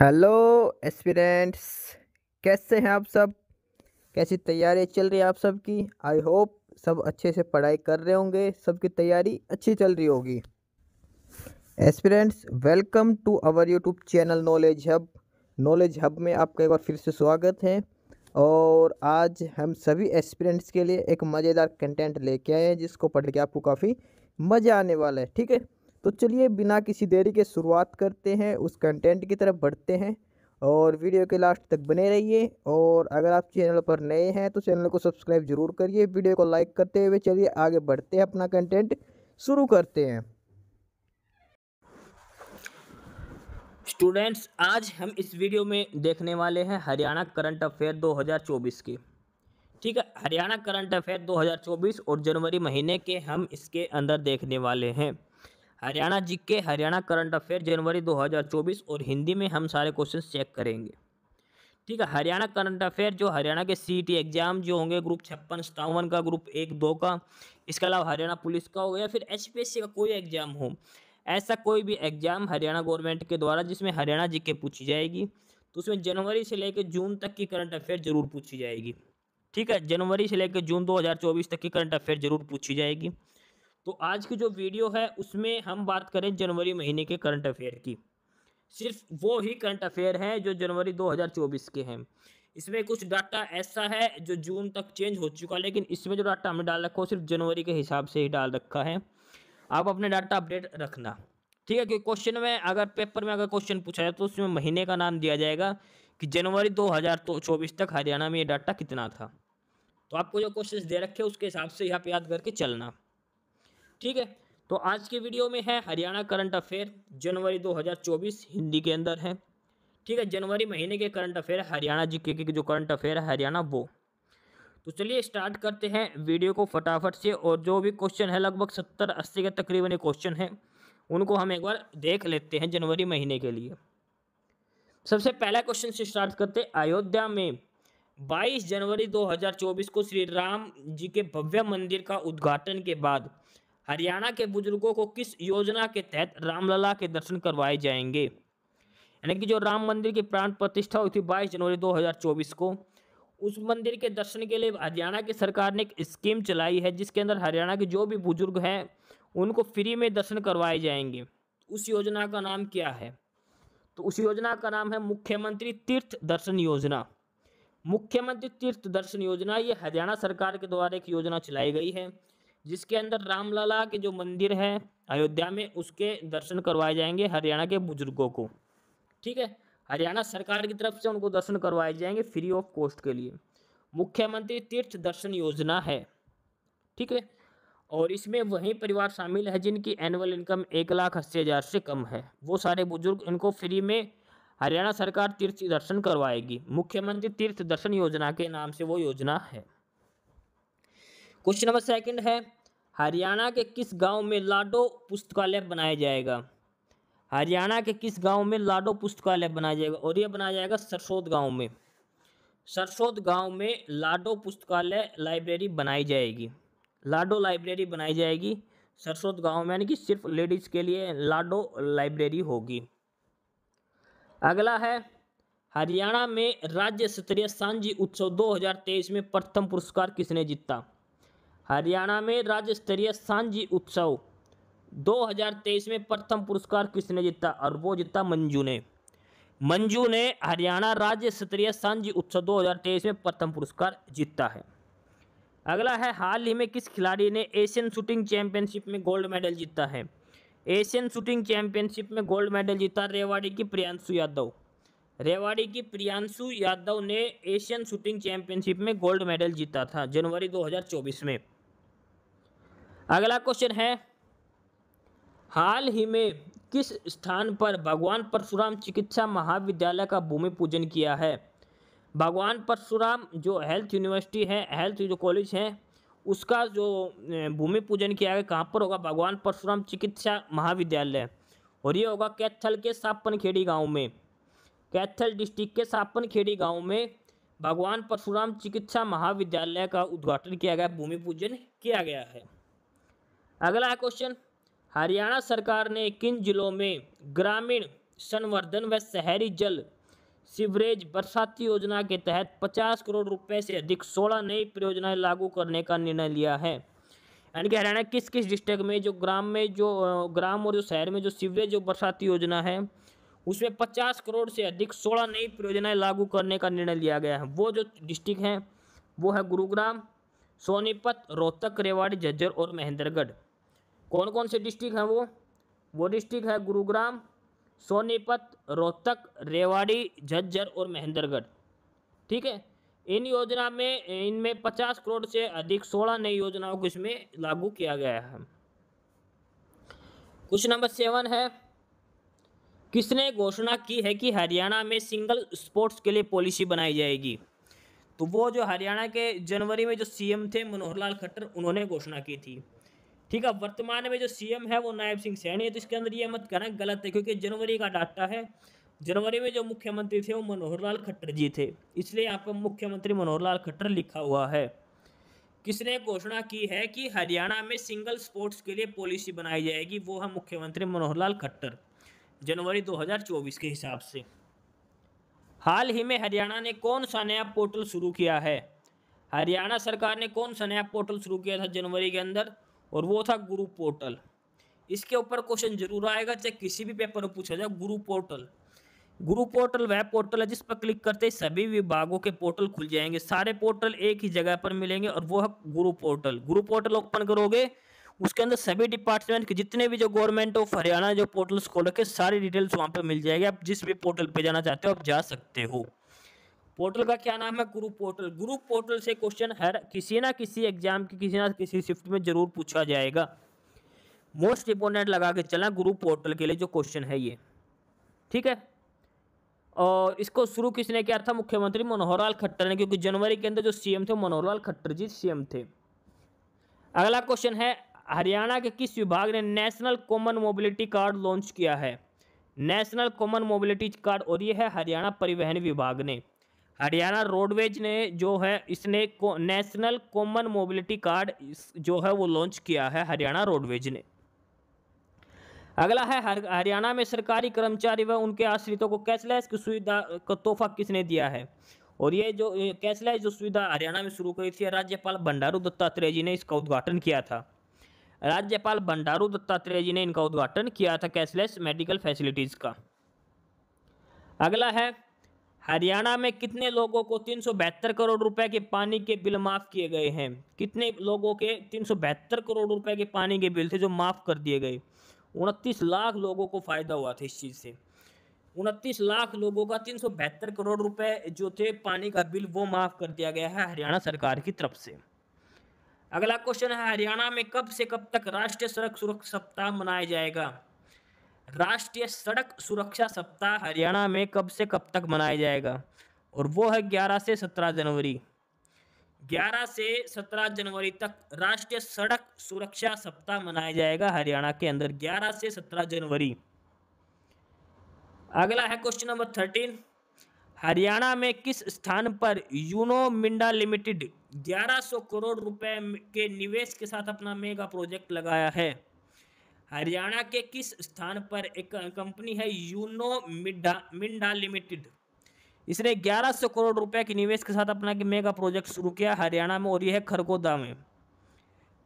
hello aspirants कैसे हैं आप सब कैसी तैयारी चल रही है आप सब की आई होप सब अच्छे से पढ़ाई कर रहे होंगे सबकी तैयारी अच्छी चल रही होगी aspirants welcome to our YouTube channel knowledge hub knowledge hub में आपका एक बार फिर से स्वागत है और आज हम सभी एस्पिरेंट्स के लिए एक मज़ेदार कंटेंट लेके आए हैं जिसको पढ़ के आपको काफ़ी मज़ा आने वाला है ठीक है तो चलिए बिना किसी देरी के शुरुआत करते हैं उस कंटेंट की तरफ बढ़ते हैं और वीडियो के लास्ट तक बने रहिए और अगर आप चैनल पर नए हैं तो चैनल को सब्सक्राइब जरूर करिए वीडियो को लाइक करते हुए चलिए आगे बढ़ते हैं अपना कंटेंट शुरू करते हैं स्टूडेंट्स आज हम इस वीडियो में देखने वाले हैं हरियाणा करंट अफेयर 2024 के ठीक है हरियाणा करंट अफेयर 2024 और जनवरी महीने के हम इसके अंदर देखने वाले हैं हरियाणा जी के हरियाणा करंट अफेयर जनवरी 2024 और हिंदी में हम सारे क्वेश्चन चेक करेंगे ठीक है हरियाणा करंट अफेयर जो हरियाणा के सी एग्जाम जो होंगे ग्रुप छप्पन सतावन का ग्रुप एक दो का इसके अलावा हरियाणा पुलिस का हो या फिर एच का कोई एग्जाम हो ऐसा कोई भी एग्जाम हरियाणा गवर्नमेंट के द्वारा जिसमें हरियाणा जी के पूछी जाएगी तो उसमें जनवरी से लेकर जून तक की करंट अफेयर जरूर पूछी जाएगी ठीक है जनवरी से लेकर जून 2024 तक की करंट अफेयर जरूर पूछी जाएगी तो आज की जो वीडियो है उसमें हम बात करें जनवरी महीने के करंट अफेयर की सिर्फ वो ही करंट अफेयर हैं जो जनवरी 2024 के हैं इसमें कुछ डाटा ऐसा है जो जून तक चेंज हो चुका है लेकिन इसमें जो डाटा हमने डाल रखा हो सिर्फ जनवरी के हिसाब से ही डाल रखा है आप अपने डाटा अपडेट रखना ठीक है कि क्वेश्चन में अगर पेपर में अगर क्वेश्चन पूछा जाए तो उसमें महीने का नाम दिया जाएगा कि जनवरी 2024 तक हरियाणा में ये डाटा कितना था तो आपको जो क्वेश्चन दे रखे उसके हिसाब से यहाँ पे याद करके चलना ठीक है तो आज के वीडियो में है हरियाणा करंट अफेयर जनवरी 2024 हिंदी के अंदर है ठीक है जनवरी महीने के करंट अफेयर हरियाणा जी के, के जो करंट अफेयर है हरियाणा वो तो चलिए स्टार्ट करते हैं वीडियो को फटाफट से और जो भी क्वेश्चन है लगभग सत्तर अस्सी के तकरीबन क्वेश्चन है उनको हम एक बार देख लेते हैं जनवरी महीने के लिए सबसे पहला क्वेश्चन से स्टार्ट करते हैं अयोध्या में 22 जनवरी 2024 को श्री राम जी के भव्य मंदिर का उद्घाटन के बाद हरियाणा के बुजुर्गों को किस योजना के तहत रामलला के दर्शन करवाए जाएंगे यानी कि जो राम मंदिर की प्राण प्रतिष्ठा हुई थी बाईस जनवरी 2024 को उस मंदिर के दर्शन के लिए हरियाणा की सरकार ने एक स्कीम चलाई है जिसके अंदर हरियाणा के जो भी बुजुर्ग हैं उनको फ्री में दर्शन करवाए जाएंगे उस योजना का नाम क्या है तो उस योजना का नाम है मुख्यमंत्री तीर्थ दर्शन योजना मुख्यमंत्री तीर्थ दर्शन योजना ये हरियाणा सरकार के द्वारा एक योजना चलाई गई है जिसके अंदर रामलला के जो मंदिर है अयोध्या में उसके दर्शन करवाए जाएंगे हरियाणा के बुजुर्गों को ठीक है हरियाणा सरकार की तरफ से उनको दर्शन करवाए जाएंगे फ्री ऑफ कॉस्ट के लिए मुख्यमंत्री तीर्थ दर्शन योजना है ठीक है और इसमें वही परिवार शामिल है जिनकी एनुअल इनकम एक लाख अस्सी हज़ार से कम है वो सारे बुजुर्ग इनको फ्री में हरियाणा सरकार तीर्थ दर्शन करवाएगी मुख्यमंत्री तीर्थ दर्शन योजना के नाम से वो योजना है क्वेश्चन नंबर सेकंड है हरियाणा के किस गांव में लाडो पुस्तकालय बनाया जाएगा हरियाणा के किस गांव में लाडो पुस्तकालय बनाया जाएगा और यह बनाया जाएगा सरसोद गांव में सरसोद गांव में लाडो पुस्तकालय लाइब्रेरी बनाई जाएगी लाडो लाइब्रेरी बनाई जाएगी सरसोद गांव में यानी कि सिर्फ लेडीज़ के लिए लाडो लाइब्रेरी होगी अगला है हरियाणा में राज्य स्तरीय सांझी उत्सव 2023 में प्रथम पुरस्कार किसने जीता हरियाणा में राज्य स्तरीय सांझी उत्सव 2023 में प्रथम पुरस्कार किसने जीता और वो जीता मंजू ने मंजू ने हरियाणा राज्य स्तरीय सांझी उत्सव 2023 में प्रथम पुरस्कार जीता है अगला है हाल ही में किस खिलाड़ी ने एशियन शूटिंग चैंपियनशिप में गोल्ड मेडल जीता है एशियन शूटिंग चैंपियनशिप में गोल्ड मेडल जीता रेवाड़ी की प्रियांशु यादव रेवाड़ी की प्रियांशु यादव ने एशियन शूटिंग चैंपियनशिप में गोल्ड मेडल जीता था जनवरी 2024 में अगला क्वेश्चन है हाल ही में किस स्थान पर भगवान परशुराम चिकित्सा महाविद्यालय का भूमि पूजन किया है भगवान परशुराम जो हेल्थ यूनिवर्सिटी है हेल्थ जो कॉलेज है उसका जो भूमि पूजन किया गया कहाँ पर होगा भगवान परशुराम चिकित्सा महाविद्यालय और ये होगा कैथल के सापनखेड़ी गांव में कैथल डिस्ट्रिक्ट के सापनखेड़ी गांव में भगवान परशुराम चिकित्सा महाविद्यालय का उद्घाटन किया गया भूमि पूजन किया गया है अगला है क्वेश्चन हरियाणा सरकार ने किन जिलों में ग्रामीण संवर्धन व शहरी जल सीवरेज बरसाती योजना के तहत 50 करोड़ रुपए से अधिक 16 नई परियोजनाएं लागू करने का निर्णय लिया है यानी कि हरियाणा किस किस डिस्ट्रिक्ट में जो ग्राम में जो ग्राम और जो शहर में जो सीवरेज जो बरसाती योजना है उसमें 50 करोड़ से अधिक 16 नई परियोजनाएं लागू करने का निर्णय लिया गया है वो जो डिस्ट्रिक्ट हैं वो है गुरुग्राम सोनीपत रोहतक रेवाड़ी झज्जर और महेंद्रगढ़ कौन कौन से डिस्ट्रिक्ट हैं वो वो डिस्ट्रिक्ट है गुरुग्राम सोनीपत रोहतक रेवाड़ी झज्जर और महेंद्रगढ़ ठीक है इन योजना में इनमें पचास करोड़ से अधिक सोलह नई योजनाओं को इसमें लागू किया गया है क्वेश्चन नंबर सेवन है किसने घोषणा की है कि हरियाणा में सिंगल स्पोर्ट्स के लिए पॉलिसी बनाई जाएगी तो वो जो हरियाणा के जनवरी में जो सीएम थे मनोहर लाल खट्टर उन्होंने घोषणा की थी ठीक है वर्तमान में जो सीएम है वो नायब सिंह सैनी है तो इसके अंदर ये मत करना गलत है क्योंकि जनवरी का डाटा है जनवरी में जो मुख्यमंत्री थे वो मनोहर लाल खट्टर जी थे इसलिए आपका मुख्यमंत्री मनोहर लाल खट्टर लिखा हुआ है किसने घोषणा की है कि हरियाणा में सिंगल स्पोर्ट्स के लिए पॉलिसी बनाई जाएगी वो है मुख्यमंत्री मनोहर लाल खट्टर जनवरी 2024 के हिसाब से हाल ही में हरियाणा ने कौन सा नया पोर्टल शुरू किया है हरियाणा सरकार ने कौन सा नया पोर्टल शुरू किया था जनवरी के अंदर और वो था गुरु पोर्टल इसके ऊपर क्वेश्चन जरूर आएगा चाहे किसी भी पेपर में पूछा जाए गुरु पोर्टल गुरु पोर्टल वह पोर्टल है जिस पर क्लिक करते ही सभी विभागों के पोर्टल खुल जाएंगे सारे पोर्टल एक ही जगह पर मिलेंगे और वो है गुरु पोर्टल गुरु पोर्टल ओपन करोगे उसके अंदर सभी डिपार्टमेंट के जितने भी जो गवर्नमेंट ऑफ हरियाणा जो पोर्टल्स खोल रखे सारी डिटेल्स वहाँ पर मिल जाएगी आप जिस भी पोर्टल पर जाना चाहते हो आप जा सकते हो पोर्टल का क्या नाम है गुरु पोर्टल ग्रुप पोर्टल से क्वेश्चन हर किसी ना किसी एग्जाम की किसी ना किसी शिफ्ट में जरूर पूछा जाएगा मोस्ट इंपोर्टेंट लगा के चलना ग्रुप पोर्टल के लिए जो क्वेश्चन है ये ठीक है और इसको शुरू किसने किया था मुख्यमंत्री मनोहर लाल खट्टर ने क्योंकि जनवरी के अंदर जो सीएम थे मनोहर लाल खट्टर जी सीएम थे अगला क्वेश्चन है हरियाणा के किस विभाग ने national common mobility card launch किया है नेशनल कॉमन मोबिलिटी कार्ड और ये है हरियाणा परिवहन विभाग ने हरियाणा रोडवेज ने जो है इसने को, नेशनल कॉमन मोबिलिटी कार्ड जो है वो लॉन्च किया है हरियाणा रोडवेज ने अगला है हरियाणा में सरकारी कर्मचारी व उनके आश्रितों को कैशलेस की सुविधा का तोहफा किसने दिया है और ये जो कैशलेस जो सुविधा हरियाणा में शुरू करी थी राज्यपाल बंडारू दत्तात्रेय जी ने इसका उद्घाटन किया था राज्यपाल बंडारू दत्तात्रेय जी ने इनका उद्घाटन किया था कैशलेस मेडिकल फैसिलिटीज़ का अगला है हरियाणा में कितने लोगों को तीन करोड़ रुपए के पानी के बिल माफ किए गए हैं कितने लोगों के तीन करोड़ रुपए के पानी के बिल थे जो माफ कर दिए गए उनतीस लाख लोगों को फायदा हुआ था इस चीज़ से उनतीस लाख लोगों का तीन करोड़ रुपए जो थे पानी का बिल वो माफ कर दिया गया है हरियाणा सरकार की तरफ से अगला क्वेश्चन है हरियाणा में कब से कब तक राष्ट्रीय सड़क सुरक्षा सप्ताह मनाया जाएगा राष्ट्रीय सड़क सुरक्षा सप्ताह हरियाणा में कब से कब तक मनाया जाएगा और वो है ग्यारह से सत्रह जनवरी ग्यारह से सत्रह जनवरी तक राष्ट्रीय सड़क सुरक्षा सप्ताह मनाया जाएगा हरियाणा के अंदर ग्यारह से सत्रह जनवरी अगला है क्वेश्चन नंबर थर्टीन हरियाणा में किस स्थान पर यूनो मिंडा लिमिटेड 1100 करोड़ रुपए के निवेश के साथ अपना मेगा प्रोजेक्ट लगाया है हरियाणा के किस स्थान पर एक कंपनी है यूनो मिडा मिंडा लिमिटेड इसने 1100 करोड़ रुपए के निवेश के साथ अपना मेगा प्रोजेक्ट शुरू किया हरियाणा में और यह है खरगोदा में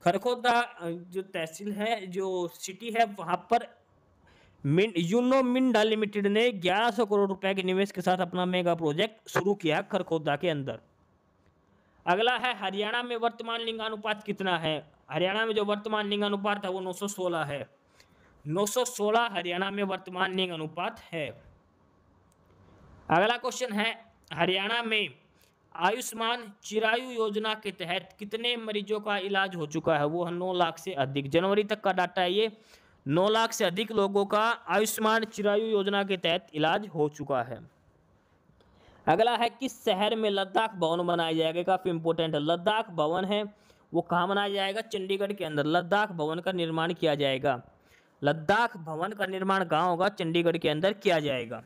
खरगोदा जो तहसील है जो सिटी है वहाँ पर यूनो मिंडा लिमिटेड ने 1100 करोड़ रुपए के निवेश के साथ अपना मेगा प्रोजेक्ट शुरू किया खरखोदा के अंदर अगला है हरियाणा में वर्तमान लिंगानुपात कितना है हरियाणा में जो वर्तमान लिंगानुपात है वो 916 है 916 हरियाणा में वर्तमान लिंग अनुपात है अगला क्वेश्चन है हरियाणा में आयुष्मान चिरायु योजना के तहत कितने मरीजों का इलाज हो चुका है वो है नौ लाख से अधिक जनवरी तक का डाटा है ये नौ लाख से अधिक लोगों का आयुष्मान चिरायु योजना के तहत इलाज हो चुका है अगला है किस शहर में लद्दाख भवन बनाया जाएगा काफ़ी इंपॉर्टेंट है लद्दाख भवन है वो कहाँ बनाया जाएगा चंडीगढ़ के अंदर लद्दाख भवन का निर्माण किया जाएगा लद्दाख भवन का निर्माण कहाँ होगा चंडीगढ़ के अंदर किया जाएगा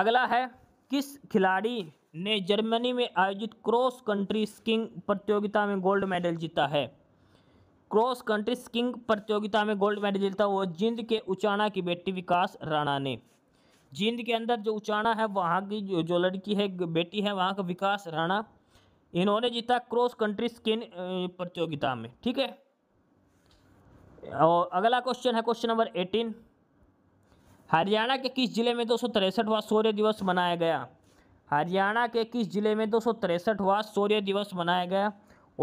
अगला है किस खिलाड़ी ने जर्मनी में आयोजित क्रॉस कंट्री स्किंग प्रतियोगिता में गोल्ड मेडल जीता है क्रॉस कंट्री स्किंग प्रतियोगिता में गोल्ड मेडल जीता वो जिंद के उचाना की बेटी विकास राणा ने जींद के अंदर जो उचाणा है वहाँ की जो, जो लड़की है बेटी है वहाँ का विकास राणा इन्होंने जीता क्रॉस कंट्री स्किन प्रतियोगिता में ठीक है और अगला क्वेश्चन है क्वेश्चन नंबर एटीन हरियाणा के किस जिले में दो सौ तिरसठवा सूर्य दिवस मनाया गया हरियाणा के किस जिले में दो सौ तिरसठवा सूर्य दिवस मनाया गया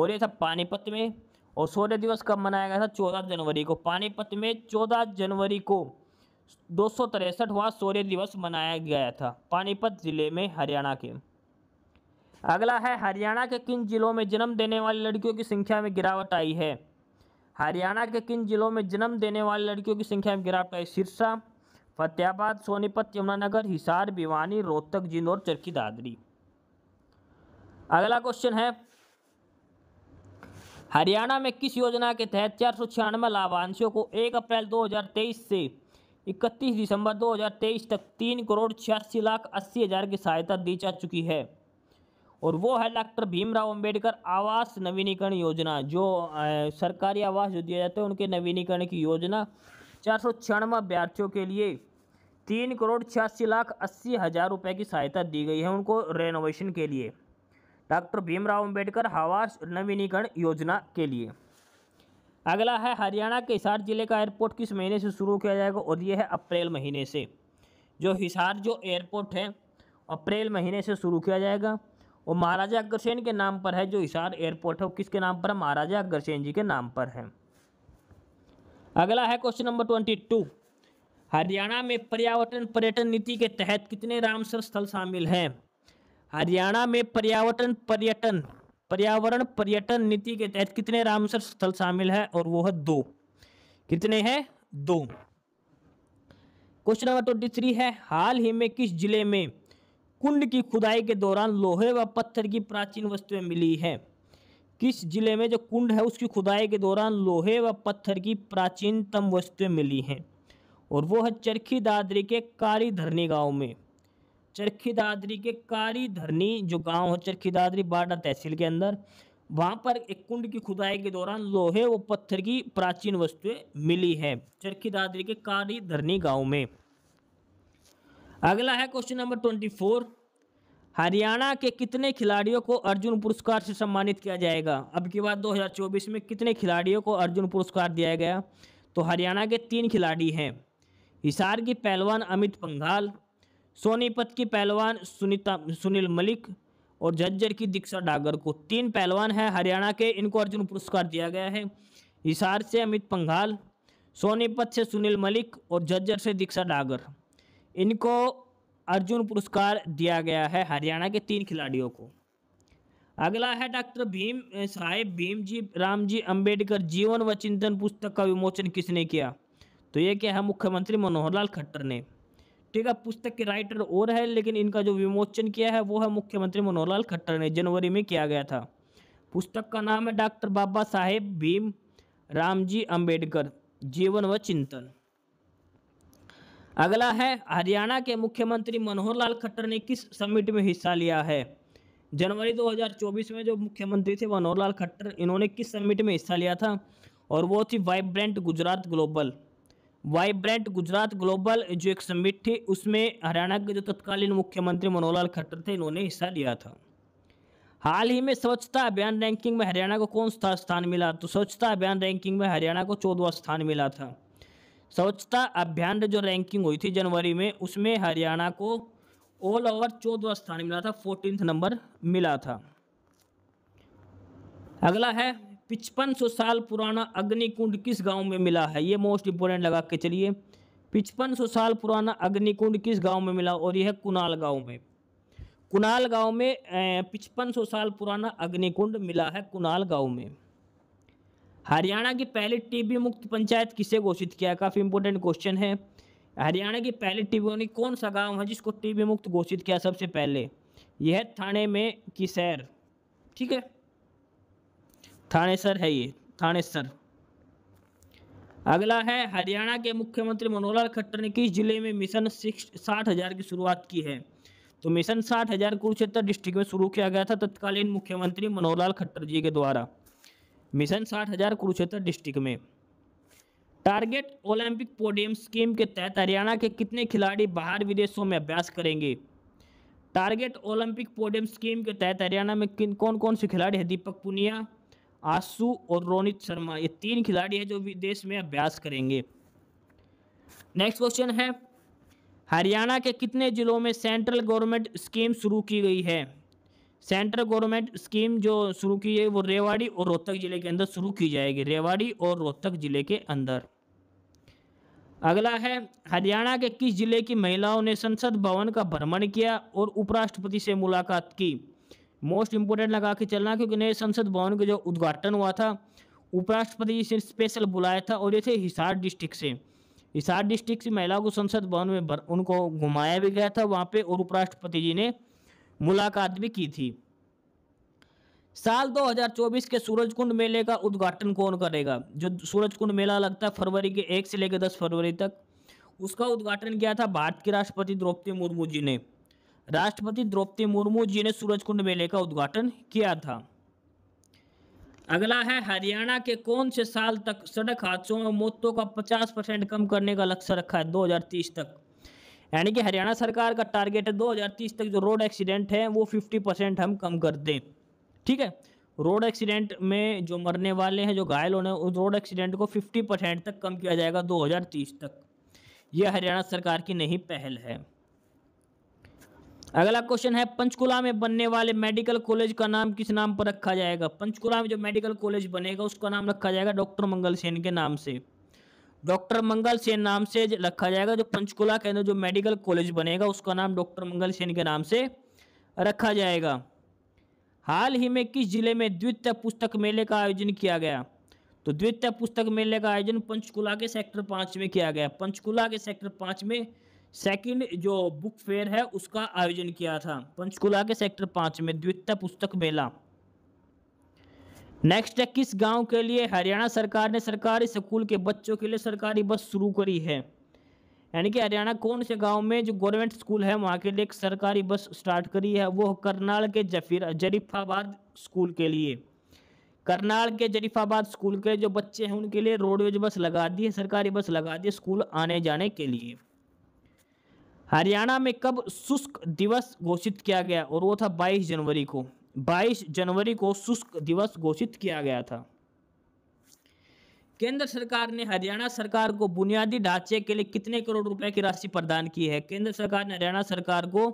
और ये था पानीपत में और सूर्य दिवस कब मनाया गया था चौदह जनवरी को पानीपत में चौदह जनवरी को दो वां सौर्य दिवस मनाया गया था पानीपत ज़िले में हरियाणा के अगला है हरियाणा के किन जिलों में जन्म देने वाली लड़कियों की संख्या में गिरावट आई है हरियाणा के किन जिलों में जन्म देने वाली लड़कियों की संख्या में गिरावट आई सिरसा फतेहाबाद सोनीपत यमुनानगर हिसार भिवानी रोहतक जिंदौर चरखी दादरी अगला क्वेश्चन है हरियाणा में किस योजना के तहत चार सौ छियानवे लाभांशियों को एक अप्रैल तेईस से इकतीस दिसंबर 2023 तक तीन करोड़ छियासी लाख अस्सी हज़ार की सहायता दी जा चुकी है और वो है डॉक्टर भीमराव अंबेडकर आवास नवीनीकरण योजना जो सरकारी आवास जो दिया जाता है उनके नवीनीकरण की योजना चार सौ छियानवे अभ्यर्थियों के लिए तीन करोड़ छियासी लाख अस्सी हज़ार रुपये की सहायता दी गई है उनको रेनोवेशन के लिए डॉक्टर भीमराव अम्बेडकर आवास नवीनीकरण योजना के लिए अगला है हरियाणा के हिसार ज़िले का एयरपोर्ट किस महीने से शुरू किया जाएगा और ये है अप्रैल महीने से जो हिसार जो एयरपोर्ट है अप्रैल महीने से शुरू किया जाएगा और महाराजा अग्रसेन के नाम पर है जो हिसार एयरपोर्ट है वो किसके नाम पर है महाराजा अग्रसेन जी के नाम पर है अगला है question number twenty two Haryana में पर्यावरण पर्यटन नीति के तहत कितने रामसर स्थल शामिल हैं हरियाणा में पर्यावरण पर्यटन पर्यावरण पर्यटन नीति के तहत कितने रामसर स्थल शामिल है और वो है दो कितने हैं दो क्वेश्चन नंबर ट्वेंटी थ्री है हाल ही में किस जिले में कुंड की खुदाई के दौरान लोहे व पत्थर की प्राचीन वस्तुएं मिली हैं किस जिले में जो कुंड है उसकी खुदाई के दौरान लोहे व पत्थर की प्राचीनतम वस्तुएं मिली हैं और वो है चरखी दादरी के कारी धरनी गांव में चरखी दादरी के कारी धरनी जो गांव है चरखी दादरी बाडा तहसील के अंदर वहां पर एक कुंड की खुदाई के दौरान लोहे व पत्थर की प्राचीन वस्तुएं मिली है चरखी दादरी के कारी धरनी गांव में अगला है question number twenty four Haryana के कितने खिलाड़ियों को अर्जुन पुरस्कार से सम्मानित किया जाएगा अब की बात 2024 में कितने खिलाड़ियों को अर्जुन पुरस्कार दिया गया तो हरियाणा के तीन खिलाड़ी हैं हिसार की पहलवान अमित पंघाल सोनीपत की पहलवान सुनीता सुनील मलिक और झज्जर की दीक्षा डागर को तीन पहलवान हैं हरियाणा के इनको अर्जुन पुरस्कार दिया गया है हिसार से अमित पंघाल सोनीपत से सुनील मलिक और झज्जर से दीक्षा डागर इनको अर्जुन पुरस्कार दिया गया है हरियाणा के तीन खिलाड़ियों को अगला है डॉक्टर भीम साहेब भीम जी राम जी अम्बेडकर जीवन व चिंतन पुस्तक का विमोचन किसने किया तो ये क्या है मुख्यमंत्री मनोहर लाल खट्टर ने ठीक है पुस्तक के राइटर और है लेकिन इनका जो विमोचन किया है वो है मुख्यमंत्री मनोहरलाल खट्टर ने जनवरी में किया गया था पुस्तक का नाम है डॉक्टर बाबा साहेब भीम रामजी अंबेडकर जीवन व चिंतन अगला है हरियाणा के मुख्यमंत्री मनोहर लाल खट्टर ने किस समिट में हिस्सा लिया है जनवरी 2024 में जो मुख्यमंत्री थे मनोहर लाल खट्टर इन्होंने किस समिट में हिस्सा लिया था और वो थी vibrant Gujarat global vibrant Gujarat global जो एक समिट थी उसमें हरियाणा के जो तत्कालीन मुख्यमंत्री मनोहर लाल खट्टर थे इन्होंने हिस्सा लिया था हाल ही में स्वच्छता अभियान रैंकिंग में हरियाणा को कौन सा स्थान मिला तो स्वच्छता अभियान रैंकिंग में हरियाणा को चौदवा स्थान मिला था स्वच्छता अभियान जो रैंकिंग हुई थी जनवरी में उसमें हरियाणा को ऑल ओवर चौदवा स्थान मिला था फोर्टीन नंबर मिला था अगला है पिचपन सौ साल पुराना अग्निकुंड किस गांव में मिला है ये मोस्ट इंपोर्टेंट लगा के चलिए पिचपन सौ साल पुराना अग्निकुंड किस गांव में मिला और यह कुनाल गांव में कुनाल गांव में पिचपन सौ साल पुराना अग्निकुंड मिला है कुनाल गांव में हरियाणा की पहली टीबी मुक्त पंचायत किसे घोषित किया काफ़ी इंपोर्टेंट क्वेश्चन है हरियाणा की पहली टीबी कौन सा गाँव है जिसको टीबी मुक्त घोषित किया सबसे पहले यह थाने में किसैर ठीक है थानेसर है ये थानेसर अगला है हरियाणा के मुख्यमंत्री मनोहर लाल खट्टर ने किस जिले में मिशन साठ हजार की शुरुआत की है तो मिशन साठ हजार कुरुक्षेत्र डिस्ट्रिक्ट में शुरू किया गया था तत्कालीन मुख्यमंत्री मनोहर लाल खट्टर जी के द्वारा मिशन साठ हजार कुरुक्षेत्र डिस्ट्रिक्ट में टारगेट ओलंपिक पोडियम स्कीम के तहत हरियाणा के कितने खिलाड़ी बाहर विदेशों में अभ्यास करेंगे टारगेट ओलंपिक पोडियम स्कीम के तहत हरियाणा में किन कौन कौन से खिलाड़ी हैं दीपक पुनिया आशू और रोनित शर्मा ये तीन खिलाड़ी हैं जो विदेश में अभ्यास करेंगे नेक्स्ट क्वेश्चन है हरियाणा के कितने जिलों में सेंट्रल गवर्नमेंट स्कीम शुरू की गई है सेंट्रल गवर्नमेंट स्कीम जो शुरू की है वो रेवाड़ी और रोहतक जिले के अंदर शुरू की जाएगी रेवाड़ी और रोहतक जिले के अंदर अगला है हरियाणा के किस जिले की महिलाओं ने संसद भवन का भ्रमण किया और उपराष्ट्रपति से मुलाकात की मोस्ट इम्पोर्टेंट लगा के चलना क्योंकि नए संसद भवन का जो उद्घाटन हुआ था उपराष्ट्रपति जी से स्पेशल बुलाया था और ये थे हिसार डिस्ट्रिक्ट से हिसार डिस्ट्रिक्ट से महिला को संसद भवन में बर, उनको घुमाया भी गया था वहाँ पे और उपराष्ट्रपति जी ने मुलाकात भी की थी साल 2024 के सूरजकुंड मेले का उद्घाटन कौन करेगा जो सूरजकुंड मेला लगता है फरवरी के एक से लेकर दस फरवरी तक उसका उद्घाटन किया था भारत के राष्ट्रपति द्रौपदी मुर्मू जी ने राष्ट्रपति द्रौपदी मुर्मू जी ने सूरज कुंड मेले का उद्घाटन किया था अगला है हरियाणा के कौन से साल तक सड़क हादसों में मौतों का 50 परसेंट कम करने का लक्ष्य रखा है 2030 तक यानी कि हरियाणा सरकार का टारगेट है 2030 तक जो रोड एक्सीडेंट है वो 50 परसेंट हम कम कर दें ठीक है रोड एक्सीडेंट में जो मरने वाले हैं जो घायल होने उस रोड एक्सीडेंट को 50 परसेंट तक कम किया जाएगा 2030 तक यह हरियाणा सरकार की नहीं पहल है अगला क्वेश्चन है पंचकुला में बनने वाले मेडिकल कॉलेज का नाम किस नाम पर रखा जाएगा पंचकुला में जो मेडिकल कॉलेज बनेगा उसका नाम रखा जाएगा डॉक्टर मंगल सेन के नाम से डॉक्टर मंगल सेन नाम से रखा जाएगा जो पंचकुला के अंदर जो मेडिकल कॉलेज बनेगा उसका नाम डॉक्टर मंगल सेन के नाम से रखा जाएगा हाल ही में किस जिले में द्वितीय पुस्तक मेले का आयोजन किया गया तो द्वितीय पुस्तक मेले का आयोजन पंचकुला के सेक्टर पाँच में किया गया पंचकुला के सेक्टर पाँच में सेकंड जो बुक फेयर है उसका आयोजन किया था पंचकुला के सेक्टर पाँच में द्वितीय पुस्तक मेला नेक्स्ट है किस गांव के लिए हरियाणा सरकार ने सरकारी स्कूल के बच्चों के लिए सरकारी बस शुरू करी है यानी कि हरियाणा कौन से गांव में जो गवर्नमेंट स्कूल है वहाँ के लिए एक सरकारी बस स्टार्ट करी है वो करनाल के जफीर जरीफाबाद स्कूल के लिए करनाल के जरीफाबाद स्कूल के जो बच्चे हैं उनके लिए रोडवेज बस लगा दी है सरकारी बस लगा दी स्कूल आने जाने के लिए हरियाणा में कब शुष्क दिवस घोषित किया गया और वो था 22 जनवरी को 22 जनवरी को शुष्क दिवस घोषित किया गया था केंद्र सरकार ने हरियाणा सरकार को बुनियादी ढांचे के लिए कितने करोड़ रुपए की राशि प्रदान की है केंद्र सरकार ने हरियाणा सरकार को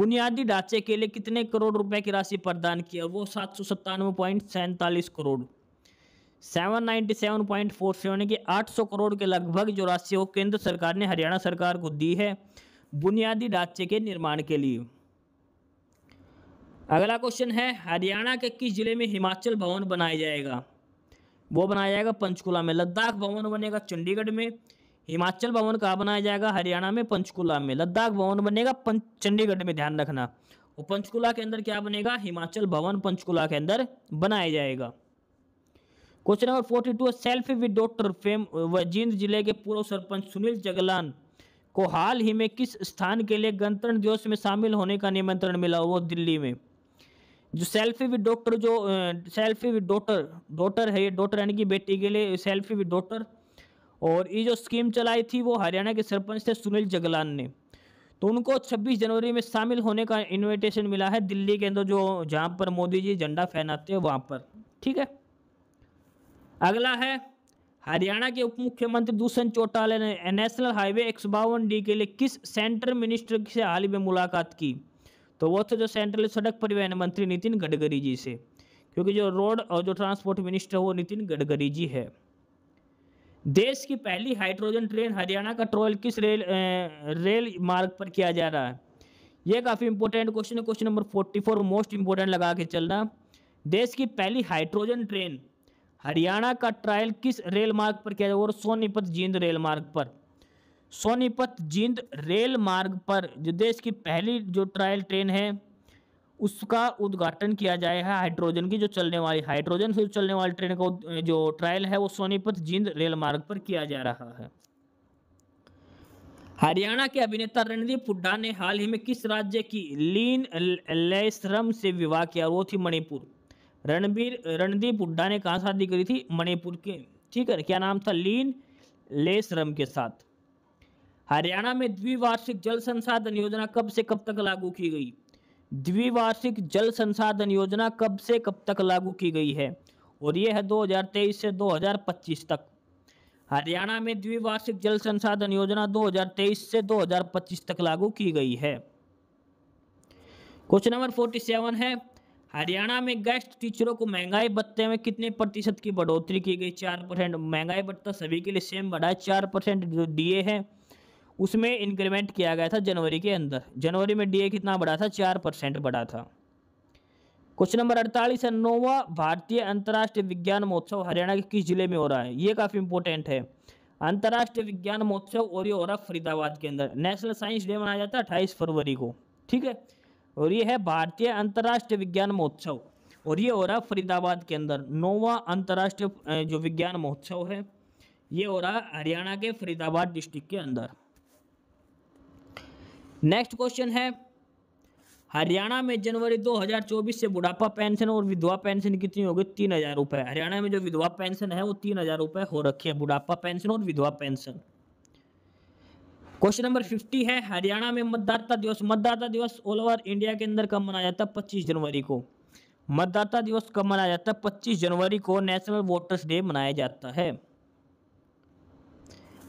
बुनियादी ढांचे के लिए कितने करोड़ रुपए की राशि प्रदान की है वो सात सौ सत्तानवे पॉइंट सैंतालीस crore seven ninety seven point four seven की आठ सौ करोड़ के लगभग जो राशि वो केंद्र सरकार ने हरियाणा सरकार को दी है बुनियादी ढांचे के निर्माण के लिए अगला क्वेश्चन है हरियाणा के किस जिले में हिमाचल भवन बनाया जाएगा वो बनाया जाएगा पंचकुला में लद्दाख भवन बनेगा चंडीगढ़ में हिमाचल भवन कहाँ बनाया जाएगा हरियाणा में पंचकुला में लद्दाख भवन बनेगा चंडीगढ़ में ध्यान रखना और पंचकुला के अंदर क्या बनेगा हिमाचल भवन पंचकुला के अंदर बनाया जाएगा question number forty two selfie with doctor fame वजींद जिले के पूर्व सरपंच सुनील जगलान को हाल ही में किस स्थान के लिए गणतंत्र दिवस में शामिल होने का निमंत्रण मिला वो दिल्ली में जो सेल्फी विद डॉक्टर जो सेल्फी विद डॉटर डॉटर है ये डॉटर यानी कि बेटी के लिए सेल्फी विद डॉटर और ये जो स्कीम चलाई थी वो हरियाणा के सरपंच थे सुनील जगलान ने तो उनको 26 जनवरी में शामिल होने का इनविटेशन मिला है दिल्ली के अंदर जो जहाँ पर मोदी जी झंडा फहनाते हैं वहाँ पर ठीक है अगला है हरियाणा के उप मुख्यमंत्री दुष्यंत चौटाला ने नेशनल हाईवे एक डी के लिए किस सेंट्रल मिनिस्टर से हाल ही में मुलाकात की तो वो थे जो सेंट्रल सड़क परिवहन मंत्री नितिन गडकरी जी से क्योंकि जो रोड और जो ट्रांसपोर्ट मिनिस्टर वो नितिन गडकरी जी है देश की पहली हाइड्रोजन ट्रेन हरियाणा का ट्रोल किस रेल ए, रेल मार्ग पर किया जा रहा है ये काफ़ी इंपॉर्टेंट क्वेश्चन है question number forty four most important लगा के चलना देश की पहली हाइड्रोजन ट्रेन हरियाणा का ट्रायल किस रेल मार्ग पर किया जाएगा और सोनीपत जींद रेल मार्ग पर सोनीपत जींद रेल मार्ग पर जो देश की पहली जो ट्रायल ट्रेन है उसका उद्घाटन किया जाएगा हाइड्रोजन की जो चलने वाली हाइड्रोजन से चलने वाली ट्रेन का जो ट्रायल है वो सोनीपत जींद रेल मार्ग पर किया जा रहा है हरियाणा के अभिनेता रणदीप हुड्डा ने हाल ही में किस राज्य की लीन लय श्रम से विवाह किया वो थी मणिपुर रणबीर रणदीप हुड्डा ने कहाँ शादी करी थी मणिपुर के ठीक है क्या नाम था लीन लेसरम के साथ हरियाणा में द्विवार्षिक जल संसाधन योजना कब से कब तक लागू की गई द्विवार्षिक जल संसाधन योजना कब से कब तक लागू की गई है और यह है 2023 से 2025 तक हरियाणा में द्विवार्षिक जल संसाधन योजना 2023 से 2025 तक लागू की गई है क्वेश्चन नंबर 47 है हरियाणा में गेस्ट टीचरों को महंगाई भत्ते में कितने प्रतिशत की बढ़ोतरी की गई चार परसेंट महंगाई भत्ता सभी के लिए सेम बढ़ा है चार परसेंट जो डीए है उसमें इंक्रीमेंट किया गया था जनवरी के अंदर जनवरी में डीए कितना बढ़ा था चार परसेंट बढ़ा था क्वेश्चन नंबर अड़तालीस है नोवा भारतीय अंतर्राष्ट्रीय विज्ञान महोत्सव हरियाणा के किस जिले में हो रहा है ये काफ़ी इंपॉर्टेंट है अंतर्राष्ट्रीय विज्ञान महोत्सव और ये हो रहा फरीदाबाद के अंदर नेशनल साइंस डे मनाया जाता है अट्ठाईस फरवरी को ठीक है और ये है भारतीय अंतर्राष्ट्रीय विज्ञान महोत्सव और ये हो रहा है फरीदाबाद के अंदर नोवा अंतर्राष्ट्रीय जो विज्ञान महोत्सव है ये हो रहा है हरियाणा के फरीदाबाद डिस्ट्रिक्ट के अंदर नेक्स्ट क्वेश्चन है हरियाणा में जनवरी 2024 से बुढ़ापा पेंशन और विधवा पेंशन कितनी होगी तीन हज़ार रुपये हरियाणा में जो विधवा पेंशन है वो तीन हज़ार रुपये हो रखी है बुढ़ापा पेंशन और विधवा पेंशन क्वेश्चन नंबर 50 है हरियाणा में मतदाता दिवस मतदाता दिवस ऑल ओवर इंडिया के अंदर कब मनाया जाता है पच्चीस जनवरी को मतदाता दिवस कब मनाया जाता है पच्चीस जनवरी को नेशनल वोटर्स डे मनाया जाता है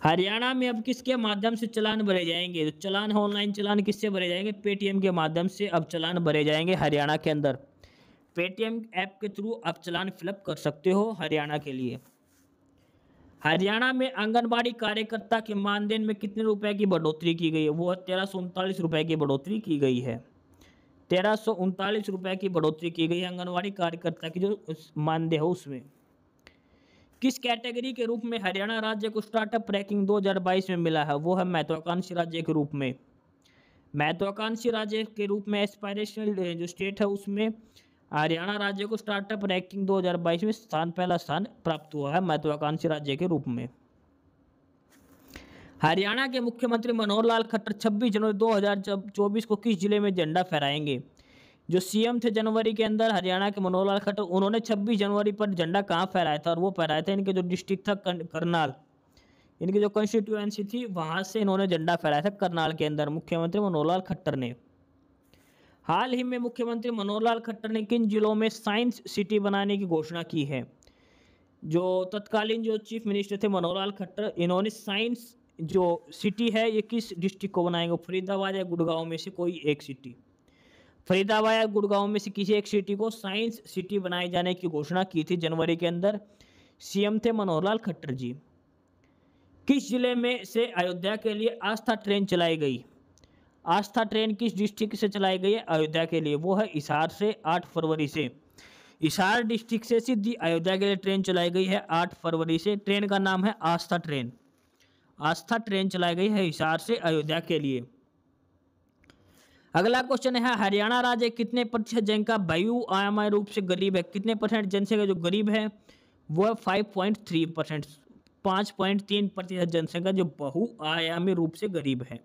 हरियाणा में अब किसके माध्यम से चलान भरे जाएंगे तो चलान ऑनलाइन चलान किससे भरे जाएंगे पेटीएम के माध्यम से अब चलान भरे जाएंगे हरियाणा के अंदर पेटीएम ऐप के थ्रू आप चलान फिलअप कर सकते हो हरियाणा के लिए हरियाणा में आंगनबाड़ी कार्यकर्ता के मानदेय में कितने रुपए की बढ़ोतरी की गई है वो तेरह सौ उनतालीस रुपये की बढ़ोतरी की गई है तेरह सौ उनतालीस रुपये की बढ़ोतरी की गई है आंगनबाड़ी कार्यकर्ता की जो मानदेय है उसमें किस कैटेगरी के रूप में हरियाणा राज्य को स्टार्टअप रैंकिंग 2022 में मिला है वो है महत्वाकांक्षी राज्य के रूप में महत्वाकांक्षी राज्य के रूप में एस्पायरेशनल जो स्टेट है उसमें हरियाणा राज्य को स्टार्टअप रैंकिंग 2022 में स्थान पहला स्थान प्राप्त हुआ है महत्वाकांक्षी राज्य के रूप में हरियाणा के मुख्यमंत्री मनोहर लाल खट्टर 26 जनवरी 2024 को किस जिले में झंडा फहराएंगे जो सीएम थे जनवरी के अंदर हरियाणा के मनोहर लाल खट्टर उन्होंने 26 जनवरी पर झंडा कहाँ फहराया था और वो फहराया था इनके जो डिस्ट्रिक्ट था करनाल इनकी जो कॉन्स्टिट्यूएंसी थी वहाँ से इन्होंने झंडा फहराया था करनाल के अंदर मुख्यमंत्री मनोहर लाल खट्टर ने हाल ही में मुख्यमंत्री मनोहर लाल खट्टर ने किन जिलों में साइंस सिटी बनाने की घोषणा की है जो तत्कालीन जो चीफ मिनिस्टर थे मनोहर लाल खट्टर इन्होंने साइंस जो सिटी है ये किस डिस्ट्रिक्ट को बनाएंगे फरीदाबाद या गुड़गांव में से कोई एक सिटी फरीदाबाद या गुड़गांव में से किसी एक सिटी को साइंस सिटी बनाए जाने की घोषणा की थी जनवरी के अंदर सीएम थे मनोहर लाल खट्टर जी किस जिले में से अयोध्या के लिए आस्था ट्रेन चलाई गई आस्था ट्रेन किस डिस्ट्रिक्ट से चलाई गई है अयोध्या के लिए वो है इशार से आठ फरवरी से इशार डिस्ट्रिक्ट से सीधी अयोध्या के लिए ट्रेन चलाई गई है आठ फरवरी से ट्रेन का नाम है आस्था ट्रेन आस्था ट्रेन चलाई गई है इसार से अयोध्या के लिए अगला क्वेश्चन है हरियाणा राज्य कितने प्रतिशत जन का वायु आयामय रूप से गरीब है कितने परसेंट जनसंख्या जो गरीब है वो है फाइव पॉइंट थ्री परसेंट पांच पॉइंट तीन प्रतिशत जनसंख्या जो बहुआयामी रूप से गरीब है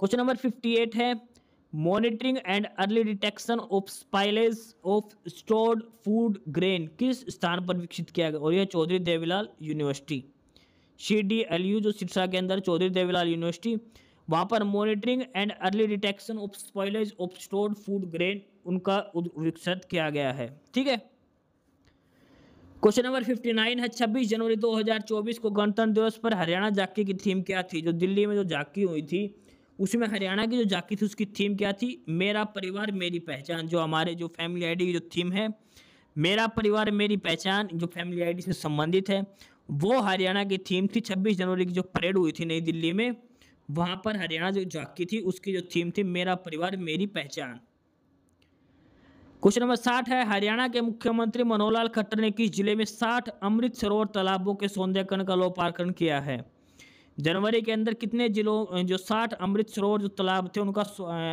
क्वेश्चन नंबर 58 है monitoring and early detection of spoilage of stored food grain किस स्थान पर विकसित किया गया और यह Chaudhary Devilal university C D L U जो शिक्षा के अंदर चौधरी देवीलाल यूनिवर्सिटी वहाँ पर monitoring and early detection of spoilage of stored food grain उनका विकसित किया गया है ठीक है क्वेश्चन नंबर 59 है 26 जनवरी 2024 को गणतंत्र दिवस पर हरियाणा झाकी की थीम क्या थी जो दिल्ली में जो झाकी हुई थी उसमें हरियाणा की जो जाकी थी उसकी थीम क्या थी मेरा परिवार मेरी पहचान जो हमारे जो फैमिली आईडी की जो थीम है मेरा परिवार मेरी पहचान जो फैमिली आईडी से संबंधित है वो हरियाणा की थीम थी 26 जनवरी की जो परेड हुई थी नई दिल्ली में वहाँ पर हरियाणा जो जाकी थी उसकी जो थीम थी मेरा परिवार मेरी पहचान क्वेश्चन नंबर साठ है हरियाणा के मुख्यमंत्री मनोहर लाल खट्टर ने किस जिले में साठ अमृत सरोवर तालाबों के सौंदर्यकरण का लोकार्पण किया है जनवरी के अंदर कितने जिलों जो साठ अमृत सरोवर जो तालाब थे उनका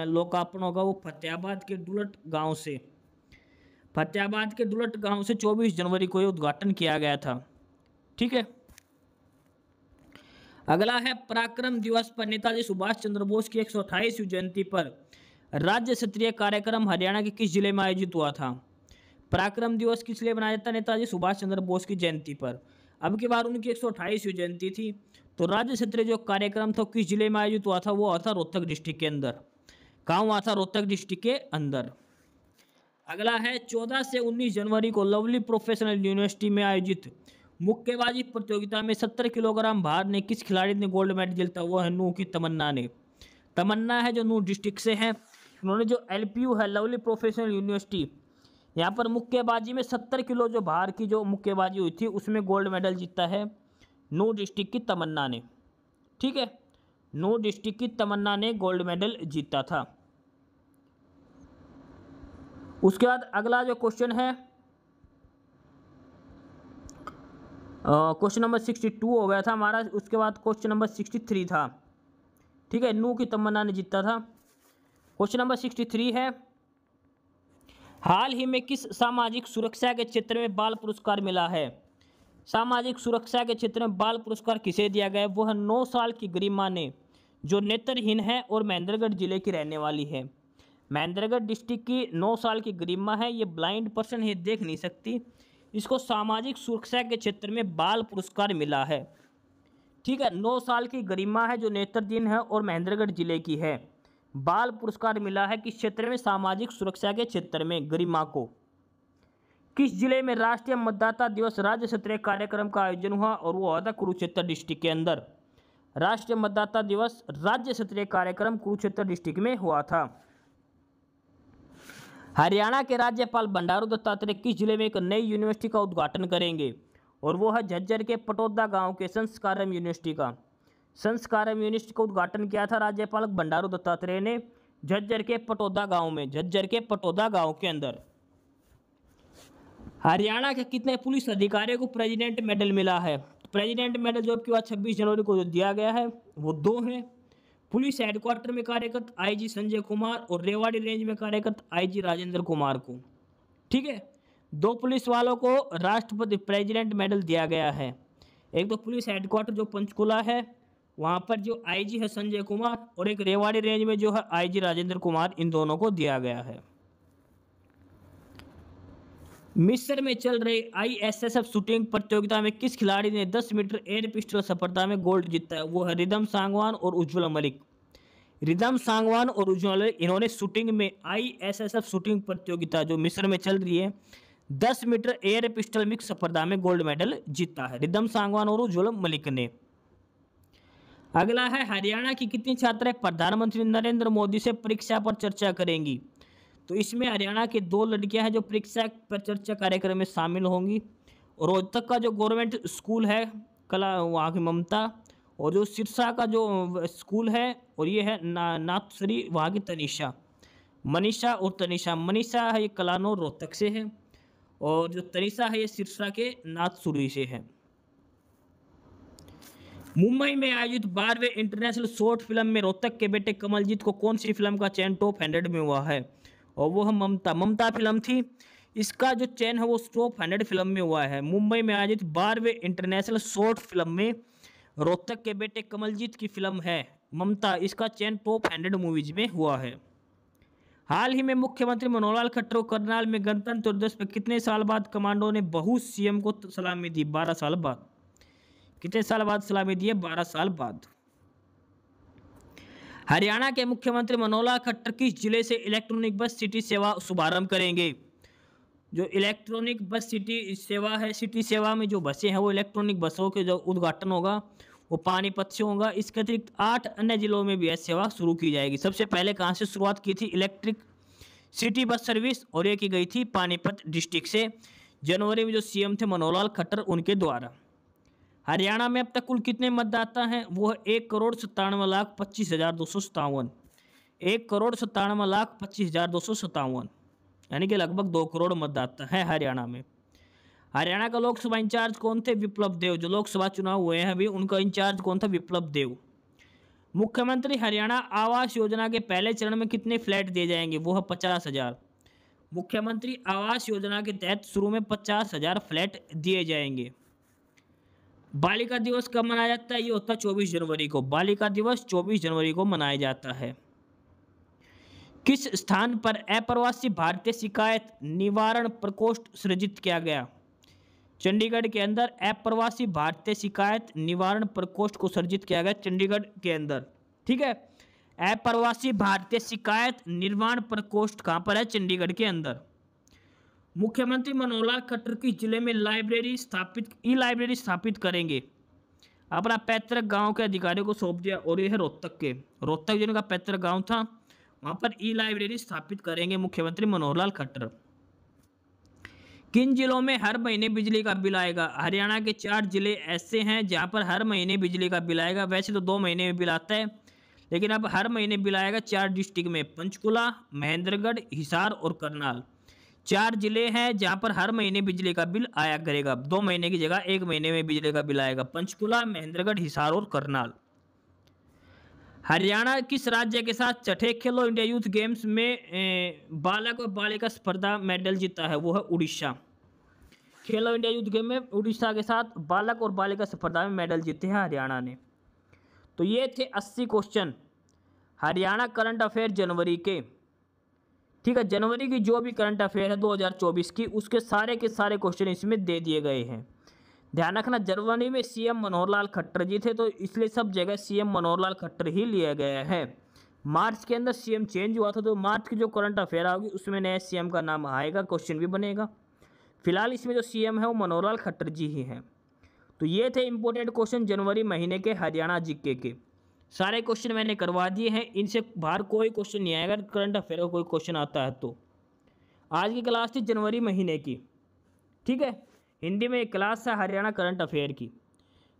लोकार्पण होगा वो फतेहाबाद के डुलट गांव से फतेहाबाद के डुलट गांव से 24 जनवरी को ये उद्घाटन किया गया था ठीक है अगला है पराक्रम दिवस पर नेताजी सुभाष चंद्र बोस की एक जयंती पर राज्य स्तरीय कार्यक्रम हरियाणा के किस जिले में आयोजित हुआ था पराक्रम दिवस किस लिए मनाया जाता है नेताजी सुभाष चंद्र बोस की जयंती पर अब की बार उनकी एक जयंती थी तो राज्य क्षेत्र जो कार्यक्रम था किस जिले में आयोजित हुआ था वो हुआ था रोहतक डिस्ट्रिक्ट के अंदर गाँव हुआ था रोहतक डिस्ट्रिक्ट के अंदर अगला है 14 से 19 जनवरी को लवली प्रोफेशनल यूनिवर्सिटी में आयोजित मुक्केबाजी प्रतियोगिता में 70 किलोग्राम भार ने किस खिलाड़ी ने गोल्ड मेडल जीता वो है नू की तमन्ना ने तमन्ना है जो नू डिस्ट्रिक्ट से है उन्होंने जो एल है लवली प्रोफेशनल यूनिवर्सिटी यहाँ पर मुक्केबाजी में सत्तर किलो जो भार की जो मुक्केबाजी हुई थी उसमें गोल्ड मेडल जीता है नो डिस्ट्रिक्ट की तमन्ना ने ठीक है नो डिस्ट्रिक्ट की तमन्ना ने गोल्ड मेडल जीता था उसके बाद अगला जो क्वेश्चन है क्वेश्चन नंबर सिक्सटी टू हो गया था हमारा उसके बाद क्वेश्चन नंबर सिक्सटी थ्री था ठीक है नू की तमन्ना ने जीता था क्वेश्चन नंबर सिक्सटी थ्री है हाल ही में किस सामाजिक सुरक्षा के क्षेत्र में बाल पुरस्कार मिला है सामाजिक सुरक्षा के क्षेत्र में बाल पुरस्कार किसे दिया गया वह है नौ साल की गरिमा ने जो नेत्रहीन है और महेंद्रगढ़ जिले की रहने वाली है महेंद्रगढ़ डिस्ट्रिक्ट की नौ साल की गरिमा है ये ब्लाइंड पर्सन है देख नहीं सकती इसको सामाजिक सुरक्षा के क्षेत्र में बाल पुरस्कार मिला है ठीक है नौ साल की गरिमा है जो नेत्रहीन है और महेंद्रगढ़ जिले की है बाल पुरस्कार मिला है किस क्षेत्र में सामाजिक सुरक्षा के क्षेत्र में गरिमा को किस जिले में राष्ट्रीय मतदाता दिवस राज्य स्तरीय कार्यक्रम का आयोजन हुआ और वो हुआ था कुरुक्षेत्र डिस्ट्रिक्ट के अंदर राष्ट्रीय मतदाता दिवस राज्य स्तरीय कार्यक्रम कुरुक्षेत्र डिस्ट्रिक्ट में हुआ था हरियाणा के राज्यपाल बंडारू दत्तात्रेय किस जिले में एक नई यूनिवर्सिटी का उद्घाटन करेंगे और वो है झज्जर के पटौदा गांव के संस्कारम यूनिवर्सिटी का संस्कारम यूनिवर्सिटी का उद्घाटन किया था राज्यपाल बंडारू दत्तात्रेय ने झज्जर के पटौदा गांव में झज्जर के पटौदा गांव के अंदर हरियाणा के कितने पुलिस अधिकारियों को प्रेजिडेंट मेडल मिला है प्रेजिडेंट मेडल जो आपके बाद छब्बीस जनवरी को दिया गया है वो दो हैं पुलिस हेडक्वार्टर में कार्यरत आईजी संजय कुमार और रेवाड़ी रेंज में कार्यरत आईजी राजेंद्र कुमार को ठीक है दो पुलिस वालों को राष्ट्रपति प्रेसिडेंट मेडल दिया गया है एक तो पुलिस हेडक्वार्टर जो पंचकुला है वहाँ पर जो आईजी है संजय कुमार और एक रेवाड़ी रेंज में जो है आईजी राजेंद्र कुमार इन दोनों को दिया गया है मिस्र में चल रहे आईएसएसएफ शूटिंग प्रतियोगिता में किस खिलाड़ी ने 10 मीटर एयर पिस्टल सफलता में गोल्ड जीता है वो है रिदम सांगवान और उज्ज्वल मलिक रिदम सांगवान और उज्ज्वल मलिक इन्होंने शूटिंग में आईएसएसएफ शूटिंग प्रतियोगिता जो मिस्र में चल रही है 10 मीटर एयर पिस्टल मिक्स स्पर्धा में गोल्ड मेडल जीता है रिदम सांगवान और उज्ज्वल मलिक ने अगला है हरियाणा की कितनी छात्राएं प्रधानमंत्री नरेंद्र मोदी से परीक्षा पर चर्चा करेंगी तो इसमें हरियाणा की दो लड़कियां हैं जो परीक्षा पर चर्चा कार्यक्रम में शामिल होंगी और रोहतक का जो गवर्नमेंट स्कूल है कला वहाँ की ममता और जो सिरसा का जो स्कूल है और ये है ना नाथसरी वहाँ की तनिषा मनीषा और तनिषा मनीषा है ये कलानो रोहतक से है और जो तनिषा है ये सिरसा के नाथसुरी से है मुंबई में आयोजित बारहवें इंटरनेशनल शॉर्ट फिल्म में रोहतक के बेटे कमलजीत को कौन सी फिल्म का चैन टॉप हंड्रेड में हुआ है और वो है ममता ममता फिल्म थी इसका जो चयन है वो टॉप हंड्रेड फिल्म में हुआ है मुंबई में आयोजित बारहवें इंटरनेशनल शॉर्ट फिल्म में रोहतक के बेटे कमलजीत की फिल्म है ममता इसका चयन टॉप हंड्रेड मूवीज में हुआ है हाल ही में मुख्यमंत्री मनोहर लाल खट्टर करनाल में गणतंत्र दिवस पर कितने साल बाद कमांडो ने बहु सीएम को सलामी दी बारह साल बाद कितने साल बाद सलामी दी है बारह साल बाद हरियाणा के मुख्यमंत्री मनोहर खट्टर किस जिले से इलेक्ट्रॉनिक बस सिटी सेवा शुभारंभ करेंगे जो इलेक्ट्रॉनिक बस सिटी सेवा है सिटी सेवा में जो बसें हैं वो इलेक्ट्रॉनिक बसों के जो उद्घाटन होगा वो पानीपत से होगा इसके अतिरिक्त आठ अन्य जिलों में भी यह सेवा शुरू की जाएगी सबसे पहले कहाँ से शुरुआत की थी इलेक्ट्रिक सिटी बस सर्विस और ये की गई थी पानीपत डिस्ट्रिक्ट से जनवरी में जो सीएम थे मनोहर लाल खट्टर उनके द्वारा हरियाणा में अब तक कुल कितने मतदाता हैं वो है एक करोड़ सत्तानवे लाख पच्चीस हज़ार दो सौ सतावन एक करोड़ सत्तानवे लाख पच्चीस हज़ार दो सौ सतावन यानी कि लगभग दो करोड़ मतदाता हैं हरियाणा में हरियाणा का लोकसभा इंचार्ज कौन थे विप्लव देव जो लोकसभा चुनाव हुए हैं अभी उनका इंचार्ज कौन था विप्लव देव मुख्यमंत्री हरियाणा आवास योजना के पहले चरण में कितने फ्लैट दिए जाएंगे वो है पचास हज़ार मुख्यमंत्री आवास योजना के तहत शुरू में पचास हज़ार फ्लैट दिए जाएंगे बालिका दिवस कब मनाया जाता है ये होता है चौबीस जनवरी को बालिका दिवस चौबीस जनवरी को मनाया जाता है किस स्थान पर अप्रवासी भारतीय शिकायत निवारण प्रकोष्ठ सृजित किया गया चंडीगढ़ के अंदर अप्रवासी भारतीय शिकायत निवारण प्रकोष्ठ को सृजित किया गया चंडीगढ़ के अंदर ठीक है अप्रवासी भारतीय शिकायत निर्माण प्रकोष्ठ कहाँ पर है चंडीगढ़ के अंदर मुख्यमंत्री मनोहर लाल खट्टर की जिले में लाइब्रेरी स्थापित ई लाइब्रेरी स्थापित करेंगे अपना पैतृक गांव के अधिकारियों को सौंप दिया और यह है रोहतक के रोहतक जिले का पैतृक गांव था वहां पर ई लाइब्रेरी स्थापित करेंगे मुख्यमंत्री मनोहर लाल खट्टर किन जिलों में हर महीने बिजली का बिल आएगा हरियाणा के चार जिले ऐसे हैं जहाँ पर हर महीने बिजली का बिल आएगा वैसे तो दो महीने में बिल आता है लेकिन अब हर महीने बिल आएगा चार डिस्ट्रिक्ट में पंचकुला महेंद्रगढ़ हिसार और करनाल चार जिले हैं जहां पर हर महीने बिजली का बिल आया करेगा दो महीने की जगह एक महीने में बिजली का बिल आएगा पंचकुला महेंद्रगढ़ हिसार और करनाल हरियाणा किस राज्य के साथ छठे खेलो इंडिया यूथ गेम्स में बालक और बालिका स्पर्धा मेडल जीता है वो है उड़ीसा खेलो इंडिया यूथ गेम में उड़ीसा के साथ बालक और बालिका स्पर्धा में मेडल जीते हैं हरियाणा ने तो ये थे अस्सी क्वेश्चन हरियाणा करंट अफेयर जनवरी के ठीक है जनवरी की जो भी करंट अफेयर है 2024 की उसके सारे के सारे क्वेश्चन इसमें दे दिए गए हैं ध्यान रखना जनवरी में सीएम मनोहर लाल खट्टर जी थे तो इसलिए सब जगह सीएम मनोहर लाल खट्टर ही लिया गया है मार्च के अंदर सीएम चेंज हुआ था तो मार्च की जो करंट अफेयर आएगी उसमें नया सी का नाम आएगा क्वेश्चन भी बनेगा फिलहाल इसमें जो सी है वो मनोहर लाल खट्टर जी ही हैं तो ये थे इम्पोर्टेंट क्वेश्चन जनवरी महीने के हरियाणा जीके के सारे क्वेश्चन मैंने करवा दिए हैं इनसे बाहर कोई क्वेश्चन नहीं आएगा करंट अफेयर का कोई क्वेश्चन आता है तो आज की क्लास थी जनवरी महीने की ठीक है हिंदी में एक क्लास है हरियाणा करंट अफेयर की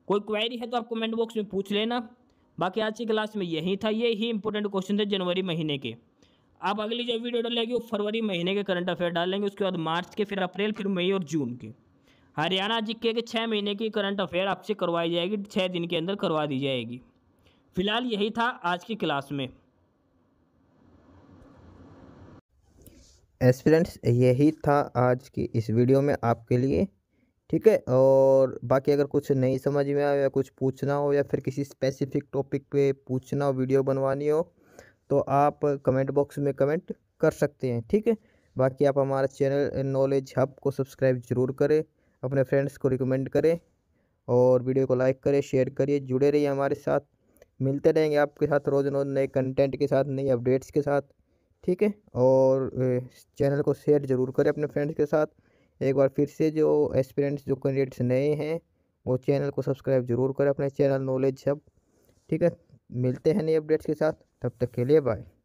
कोई क्वेरी है तो आप कमेंट बॉक्स में पूछ लेना बाकी आज की क्लास में यही था ये ही इंपॉर्टेंट क्वेश्चन थे जनवरी महीने के आप अगली जो वीडियो डालेगी वो फरवरी महीने के करंट अफेयर डालेंगे उसके बाद मार्च के फिर अप्रैल फिर मई और जून के हरियाणा जी के छः महीने की करंट अफेयर आपसे करवाई जाएगी छः दिन के अंदर करवा दी जाएगी फिलहाल यही था आज की क्लास में एस्पिरेंट्स यही था आज की इस वीडियो में आपके लिए ठीक है और बाकी अगर कुछ नहीं समझ में आया या कुछ पूछना हो या फिर किसी स्पेसिफिक टॉपिक पे पूछना हो वीडियो बनवानी हो तो आप कमेंट बॉक्स में कमेंट कर सकते हैं ठीक है बाकी आप हमारा चैनल नॉलेज हब को सब्सक्राइब ज़रूर करें अपने फ्रेंड्स को रिकमेंड करें और वीडियो को लाइक करें शेयर करिए जुड़े रहिए हमारे साथ मिलते रहेंगे आपके साथ रोज़ रोज़ नए कंटेंट के साथ नई अपडेट्स के साथ ठीक है और चैनल को शेयर ज़रूर करें अपने फ्रेंड्स के साथ एक बार फिर से जो एक्सपीरियंस जो कैंडिडेट्स नए हैं वो चैनल को सब्सक्राइब ज़रूर करें अपने चैनल नॉलेज सब ठीक है मिलते हैं नई अपडेट्स के साथ तब तक के लिए बाय